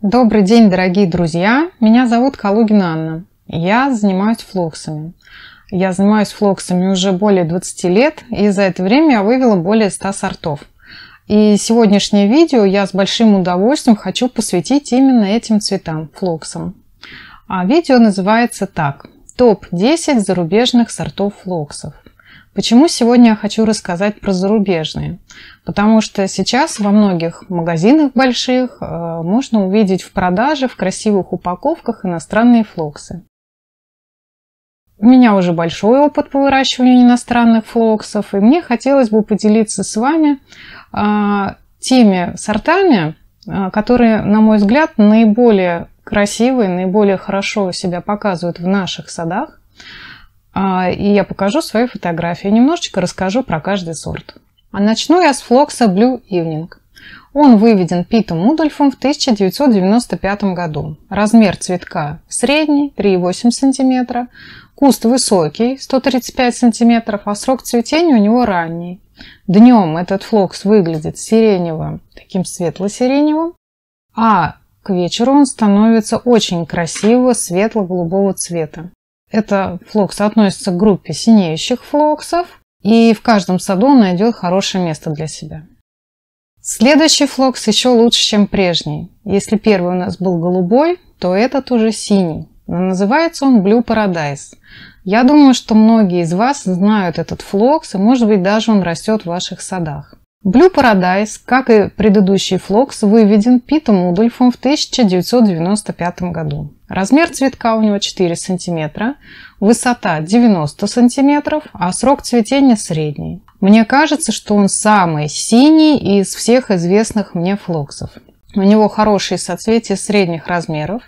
Добрый день, дорогие друзья! Меня зовут Калугина Анна. Я занимаюсь флоксами. Я занимаюсь флоксами уже более 20 лет, и за это время я вывела более 100 сортов. И сегодняшнее видео я с большим удовольствием хочу посвятить именно этим цветам, флоксам. А видео называется так. Топ-10 зарубежных сортов флоксов. Почему сегодня я хочу рассказать про зарубежные? Потому что сейчас во многих магазинах больших э, можно увидеть в продаже в красивых упаковках иностранные флоксы. У меня уже большой опыт по выращиванию иностранных флоксов, и мне хотелось бы поделиться с вами э, теми сортами, э, которые, на мой взгляд, наиболее красивые, наиболее хорошо себя показывают в наших садах – а, и я покажу свои фотографии. Немножечко расскажу про каждый сорт. А начну я с флокса Blue Evening. Он выведен Питом Удольфом в 1995 году. Размер цветка средний, 3,8 см. Куст высокий, 135 см, а срок цветения у него ранний. Днем этот флокс выглядит сиреневым, таким светло-сиреневым, а к вечеру он становится очень красивого светло-голубого цвета. Эта флокса относится к группе синеющих флоксов, и в каждом саду он найдет хорошее место для себя. Следующий флокс еще лучше, чем прежний. Если первый у нас был голубой, то этот уже синий. Но называется он Blue Paradise. Я думаю, что многие из вас знают этот флокс, и может быть даже он растет в ваших садах. Blue Paradise, как и предыдущий флокс, выведен Питом Удольфом в 1995 году. Размер цветка у него 4 сантиметра, высота 90 сантиметров, а срок цветения средний. Мне кажется, что он самый синий из всех известных мне флоксов. У него хорошие соцветия средних размеров,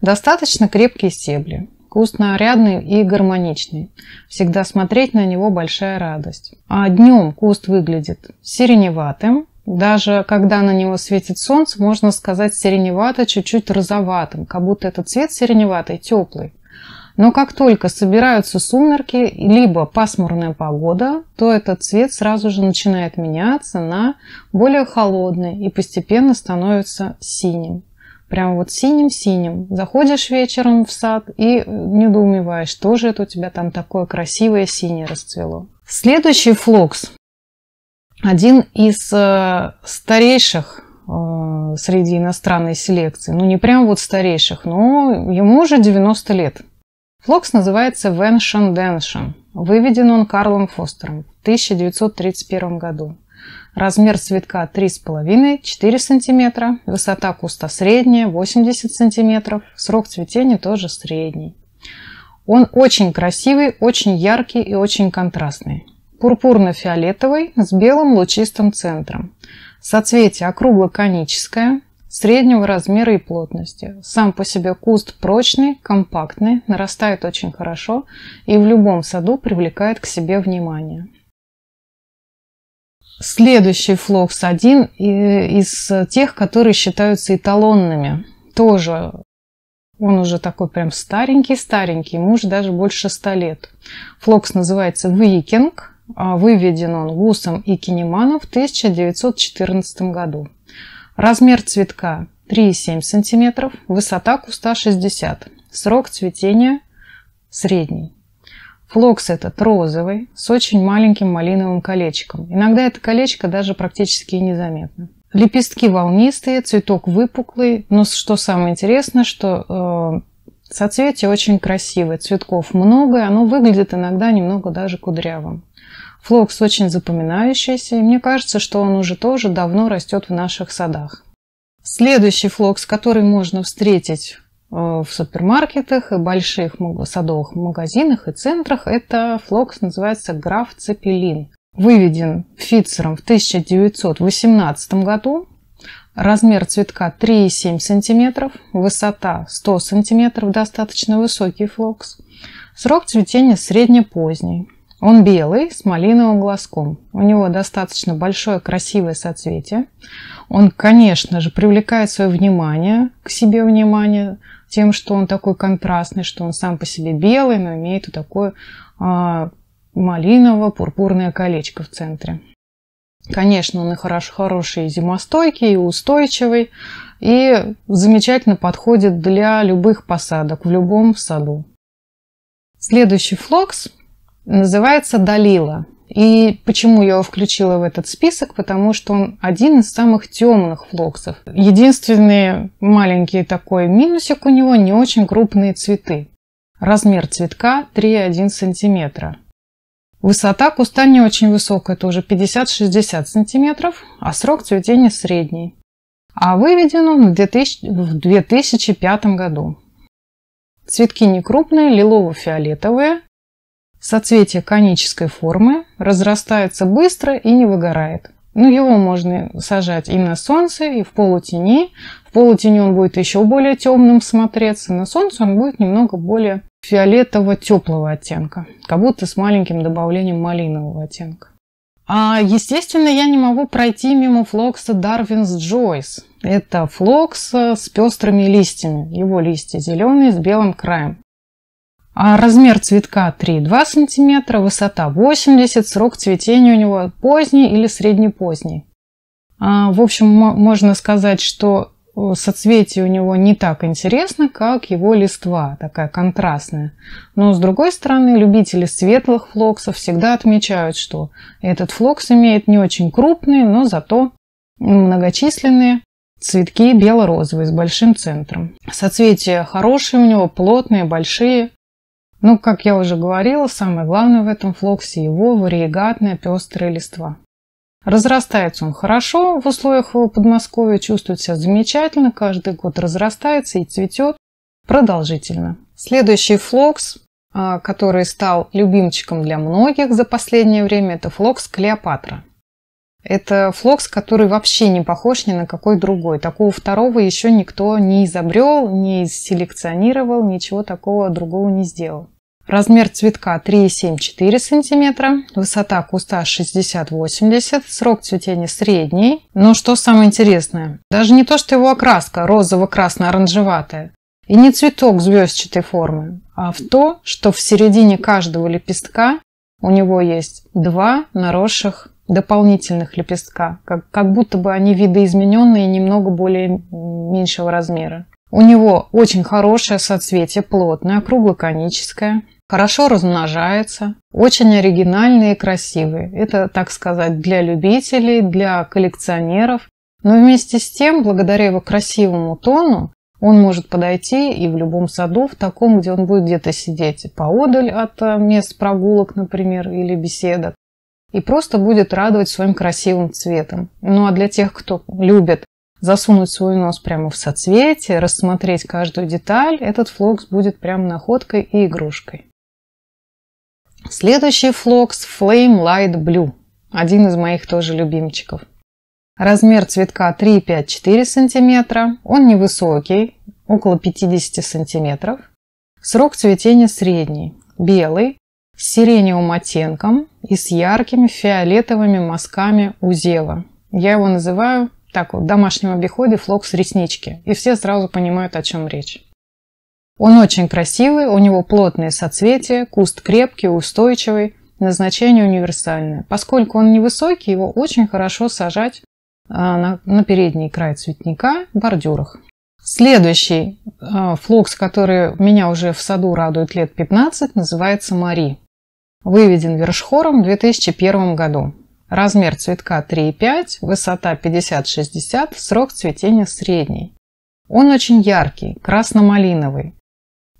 достаточно крепкие стебли. Куст нарядный и гармоничный. Всегда смотреть на него большая радость. А днем куст выглядит сиреневатым, даже когда на него светит солнце, можно сказать сиреневато, чуть-чуть розоватым, как будто этот цвет сиреневатый, теплый. Но как только собираются сумерки, либо пасмурная погода, то этот цвет сразу же начинает меняться на более холодный и постепенно становится синим. прямо вот синим-синим. Заходишь вечером в сад и недоумеваешь, что же это у тебя там такое красивое синее расцвело. Следующий флокс один из э, старейших э, среди иностранной селекции. Ну, не прям вот старейших, но ему уже 90 лет. Флокс называется Веншен Деншен. Выведен он Карлом Фостером в 1931 году. Размер цветка 3,5-4 см, высота куста средняя, 80 см, срок цветения тоже средний. Он очень красивый, очень яркий и очень контрастный пурпурно-фиолетовый с белым лучистым центром. Соцветие округло-коническое, среднего размера и плотности. Сам по себе куст прочный, компактный, нарастает очень хорошо и в любом саду привлекает к себе внимание. Следующий флокс один из тех, которые считаются эталонными. Тоже он уже такой прям старенький-старенький, муж даже больше ста лет. Флокс называется «Викинг». А, выведен он Гусом и Кинеманом в 1914 году. Размер цветка 3,7 см, высота куста 60 Срок цветения средний. Флокс этот розовый, с очень маленьким малиновым колечком. Иногда это колечко даже практически незаметно. Лепестки волнистые, цветок выпуклый, но что самое интересное, что э, соцветие очень красивое, цветков много, оно выглядит иногда немного даже кудрявым. Флокс очень запоминающийся, и мне кажется, что он уже тоже давно растет в наших садах. Следующий флокс, который можно встретить э, в супермаркетах и больших садовых магазинах и центрах, это флокс называется граф Цепелин. Выведен Фицером в 1918 году. Размер цветка 3,7 см, высота 100 см, достаточно высокий флокс. Срок цветения средне-поздний. Он белый, с малиновым глазком. У него достаточно большое красивое соцветие. Он, конечно же, привлекает свое внимание, к себе внимание, тем, что он такой контрастный, что он сам по себе белый, но имеет вот такое а, малиново-пурпурное колечко в центре. Конечно, он и хорош, хороший и зимостойкий, и устойчивый, и замечательно подходит для любых посадок в любом саду. Следующий флокс Называется «Далила». И почему я его включила в этот список? Потому что он один из самых темных флоксов. Единственный маленький такой минусик у него – не очень крупные цветы. Размер цветка 3,1 см. Высота куста не очень высокая, это уже 50-60 см, а срок цветения средний. А выведен он в, 2000, в 2005 году. Цветки не крупные, лилово-фиолетовые, Соцветие конической формы, разрастается быстро и не выгорает. Но ну, его можно сажать и на солнце, и в полутени. В полутени он будет еще более темным смотреться, на солнце он будет немного более фиолетово-теплого оттенка, как будто с маленьким добавлением малинового оттенка. А, естественно, я не могу пройти мимо флокса Darwin's Joyce. Это флокс э, с пестрыми листьями. Его листья зеленые с белым краем. А размер цветка 3-2 см, высота 80 срок цветения у него поздний или среднепоздний. А, в общем, можно сказать, что э, соцветие у него не так интересно, как его листва, такая контрастная. Но с другой стороны, любители светлых флоксов всегда отмечают, что этот флокс имеет не очень крупные, но зато многочисленные цветки бело-розовые с большим центром. Соцветия хорошие у него, плотные, большие. Ну, как я уже говорила, самое главное в этом флоксе его варьегатная пестрая листва. Разрастается он хорошо в условиях его Подмосковья, чувствует себя замечательно, каждый год разрастается и цветет продолжительно. Следующий флокс, а, который стал любимчиком для многих за последнее время, это флокс Клеопатра. Это флокс, который вообще не похож ни на какой другой. Такого второго еще никто не изобрел, не селекционировал, ничего такого другого не сделал. Размер цветка 3,74 4 см, высота куста 60-80 срок цветения средний. Но что самое интересное, даже не то, что его окраска розово-красно-оранжеватая, и не цветок звездчатой формы, а в то, что в середине каждого лепестка у него есть два наросших дополнительных лепестка, как, как будто бы они видоизмененные, немного более меньшего размера. У него очень хорошее соцветие, плотное, круглоконическое, хорошо размножается, очень оригинальные и красивые. Это, так сказать, для любителей, для коллекционеров. Но вместе с тем, благодаря его красивому тону, он может подойти и в любом саду, в таком, где он будет где-то сидеть поодаль от э, мест прогулок, например, или беседок, и просто будет радовать своим красивым цветом. Ну а для тех, кто любит засунуть свой нос прямо в соцветие, рассмотреть каждую деталь, этот флокс будет прям находкой и игрушкой. Следующий флокс Flame Light Blue, один из моих тоже любимчиков. Размер цветка 3,5-4 см, он невысокий, около 50 см. Срок цветения средний, белый, с сиреневым оттенком и с яркими фиолетовыми мазками узела. Я его называю так вот, в домашнем обиходе флокс реснички. И все сразу понимают, о чем речь. Он очень красивый, у него плотные соцветия, куст крепкий, устойчивый, назначение универсальное. Поскольку он невысокий, его очень хорошо сажать а, на, на передний край цветника в бордюрах. Следующий а, флокс, который меня уже в саду радует лет 15, называется Мари. Выведен вершхором в 2001 году. Размер цветка 3,5, высота 50-60, срок цветения средний. Он очень яркий, красно-малиновый.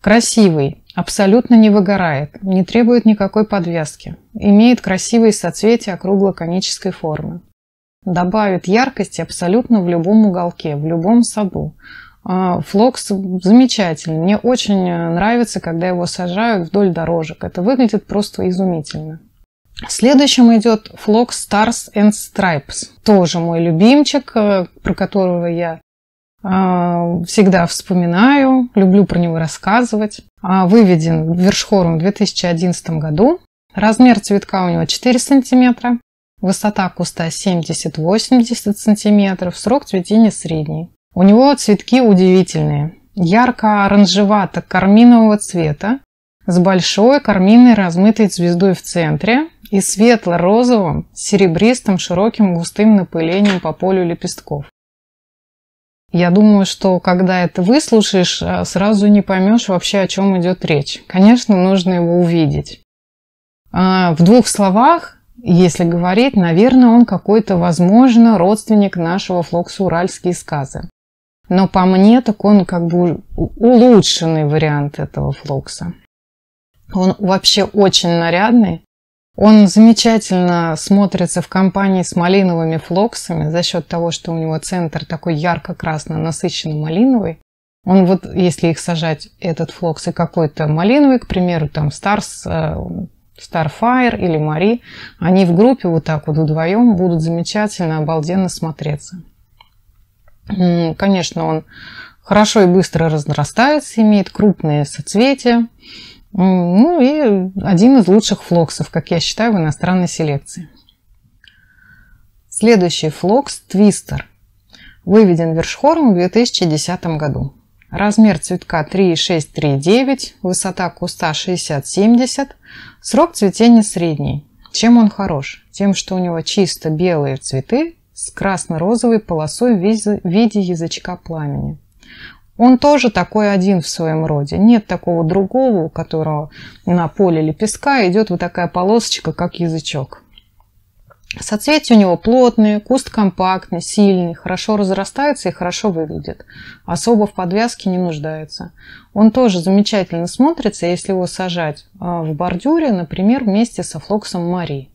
Красивый, абсолютно не выгорает, не требует никакой подвязки. Имеет красивые соцветия округло-конической формы. Добавит яркости абсолютно в любом уголке, в любом саду. А, флокс замечательный. Мне очень э, нравится, когда его сажают вдоль дорожек. Это выглядит просто изумительно. Следующим идет Flock Stars and Stripes. Тоже мой любимчик, э, про которого я а, всегда вспоминаю, люблю про него рассказывать. А, выведен вершхором в 2011 году. Размер цветка у него 4 см, высота куста 70-80 см, срок цветения средний. У него цветки удивительные. Ярко-оранжевато-карминового цвета, с большой карминой, размытой звездой в центре и светло-розовым, серебристым, широким густым напылением по полю лепестков. Я думаю, что когда это выслушаешь, э, сразу не поймешь вообще, о чем идет речь. Конечно, нужно его увидеть. А, в двух словах, если говорить, наверное, он какой-то, возможно, родственник нашего флокса «Уральские сказы». Но по мне, так он как бы улучшенный вариант этого флокса. Он вообще очень нарядный. Он замечательно смотрится в компании с малиновыми флоксами за счет того, что у него центр такой ярко-красно насыщенно малиновый. Он вот, если их сажать, этот флокс и какой-то малиновый, к примеру, там Stars, э, Starfire или Мари, они в группе вот так вот вдвоем будут замечательно, обалденно смотреться. Конечно, он хорошо и быстро разрастается, имеет крупные соцветия. Ну и один из лучших флоксов, как я считаю, в иностранной селекции. Следующий флокс – твистер. Выведен вершхором в 2010 году. Размер цветка 3,6-3,9, высота куста 60-70, срок цветения средний. Чем он хорош? Тем, что у него чисто белые цветы с красно-розовой полосой в виде язычка пламени. Он тоже такой один в своем роде. Нет такого другого, у которого на поле лепестка идет вот такая полосочка, как язычок. Соцветия у него плотные, куст компактный, сильный, хорошо разрастается и хорошо выглядит. Особо в подвязке не нуждается. Он тоже замечательно смотрится, если его сажать а, в бордюре, например, вместе со флоксом Марии.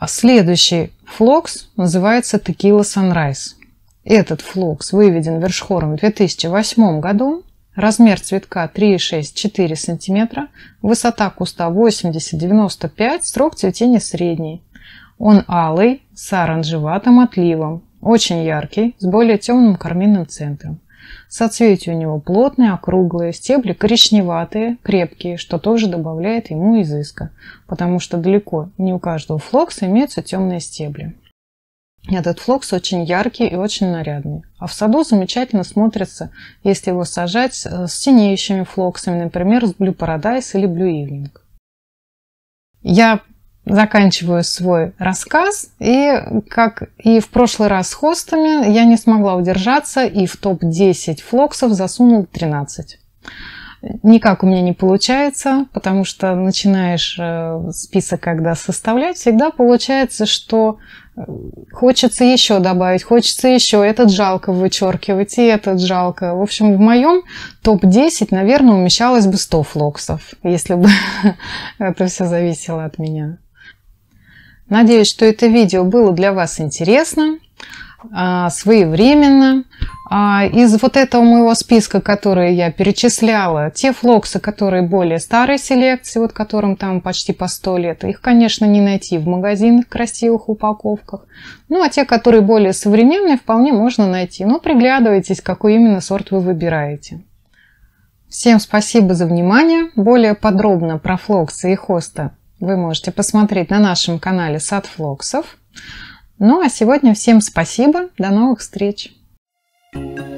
А следующий флокс называется Текила Sunrise. Этот флокс выведен вершхором в 2008 году. Размер цветка 3,6-4 см, высота куста 80-95 срок цветения средний. Он алый, с оранжеватым отливом, очень яркий, с более темным карминным центром. Соцветия у него плотные, округлые, стебли коричневатые, крепкие, что тоже добавляет ему изыска, потому что далеко не у каждого флокса имеются темные стебли. Этот флокс очень яркий и очень нарядный. А в саду замечательно смотрится, если его сажать э, с синеющими флоксами, например, с Blue Paradise или Blue Evening. Я заканчиваю свой рассказ. И, как и в прошлый раз с хостами, я не смогла удержаться и в топ-10 флоксов засунула 13. Никак у меня не получается, потому что начинаешь э, список, когда составлять, всегда получается, что э, хочется еще добавить, хочется еще, этот жалко вычеркивать, и этот жалко. В общем, в моем топ-10, наверное, умещалось бы 100 флоксов, если бы это все зависело от меня. Надеюсь, что это видео было для вас интересно, а, своевременно. А, из вот этого моего списка, который я перечисляла, те флоксы, которые более старой селекции, вот которым там почти по 100 лет, их, конечно, не найти в магазинах, в красивых упаковках. Ну, а те, которые более современные, вполне можно найти. Но ну, приглядывайтесь, какой именно сорт вы выбираете. Всем спасибо за внимание. Более подробно про флоксы и хоста вы можете посмотреть на нашем канале Сад Флоксов. Ну а сегодня всем спасибо, до новых встреч! thank you